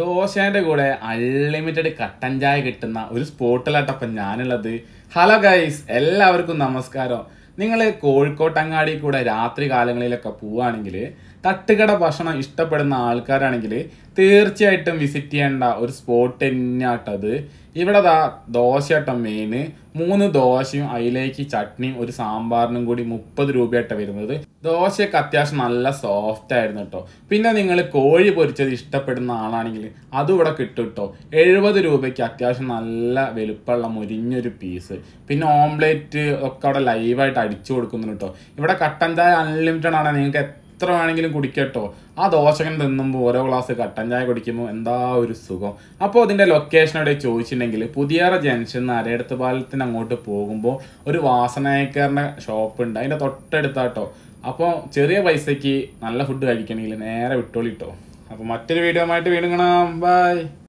ദോശേൻ്റെ കൂടെ അൺലിമിറ്റഡ് കട്ടൻ ചായ കിട്ടുന്ന ഒരു സ്പോട്ടിലാട്ടപ്പം ഞാനുള്ളത് ഹലോ ഗൈസ് എല്ലാവർക്കും നമസ്കാരം നിങ്ങൾ കോഴിക്കോട്ടങ്ങാടി കൂടെ രാത്രി കാലങ്ങളിലൊക്കെ പോവുകയാണെങ്കിൽ തട്ടുകട ഭക്ഷണം ഇഷ്ടപ്പെടുന്ന ആൾക്കാരാണെങ്കിൽ തീർച്ചയായിട്ടും വിസിറ്റ് ചെയ്യേണ്ട ഒരു സ്പോട്ട് തന്നെയാട്ടത് ഇവിടെ ദാ ദോശയാട്ടം മെയിന് മൂന്ന് ദോശയും അതിലേക്ക് ചട്നിയും ഒരു സാമ്പാറിനും കൂടി മുപ്പത് രൂപയായിട്ട് വരുന്നത് ദോശയൊക്കെ അത്യാവശ്യം നല്ല സോഫ്റ്റ് ആയിരുന്നു കേട്ടോ പിന്നെ നിങ്ങൾ കോഴി പൊരിച്ചത് ഇഷ്ടപ്പെടുന്ന ആളാണെങ്കിൽ അതും ഇവിടെ കിട്ടും കേട്ടോ എഴുപത് രൂപയ്ക്ക് അത്യാവശ്യം നല്ല വലുപ്പമുള്ള മുരിഞ്ഞൊരു പീസ് പിന്നെ ഓംലേറ്റ് ഒക്കെ അവിടെ ലൈവായിട്ട് അടിച്ചു കൊടുക്കുന്നു കേട്ടോ ഇവിടെ കട്ടൻ ചായ അൺലിമിറ്റഡ് ആണ് നിങ്ങൾക്ക് എത്ര വേണമെങ്കിലും കുടിക്കട്ടോ ആ ദോശകൻ തിന്നുമ്പോൾ ഓരോ ഗ്ലാസ് കട്ടൻ ചായ കുടിക്കുമ്പോൾ എന്താ ഒരു സുഖം അപ്പോൾ അതിൻ്റെ ലൊക്കേഷൻ എവിടെ ചോദിച്ചിട്ടുണ്ടെങ്കിൽ പുതിയാറ ജംഗ്ഷൻ അരയടുത്ത് പാലത്തിന് അങ്ങോട്ട് പോകുമ്പോൾ ഒരു വാസനയക്കാരൻ്റെ ഷോപ്പ് ഉണ്ട് അതിൻ്റെ തൊട്ടടുത്താട്ടോ അപ്പോൾ ചെറിയ പൈസയ്ക്ക് നല്ല ഫുഡ് കഴിക്കണമെങ്കിൽ നേരെ വിട്ടോളിട്ടോ അപ്പോൾ മറ്റൊരു വീഡിയോ ആയിട്ട് വീണ്ടും കാണാം ബൈ